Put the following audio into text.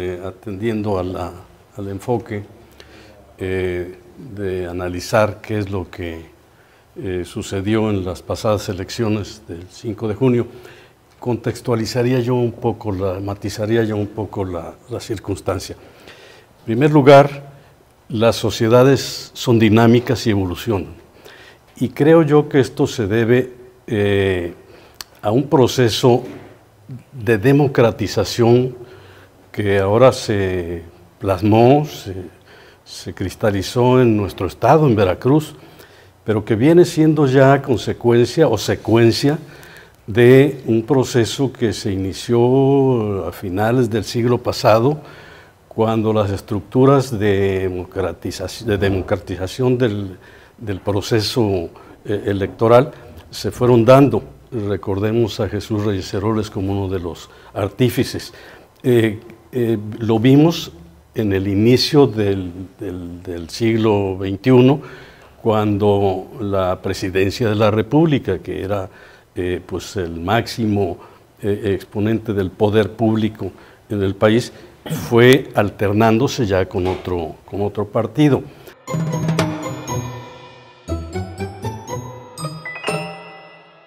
Eh, atendiendo al enfoque eh, de analizar qué es lo que eh, sucedió en las pasadas elecciones del 5 de junio, contextualizaría yo un poco, la, matizaría yo un poco la, circunstancia. En primer lugar, las sociedades son dinámicas y evolucionan. Y creo yo que esto se debe a un proceso de democratización que ahora se plasmó, se, cristalizó en nuestro estado, en Veracruz, pero que viene siendo ya consecuencia o secuencia de un proceso que se inició a finales del siglo pasado, cuando las estructuras de democratización, de democratización del, proceso eh, electoral se fueron dando. Recordemos a Jesús Reyes Heroles como uno de los artífices. Eh, eh, lo vimos en el inicio del, siglo XXI, cuando la presidencia de la República, que era eh, pues el máximo eh, exponente del poder público en el país, fue alternándose ya con otro, con otro partido.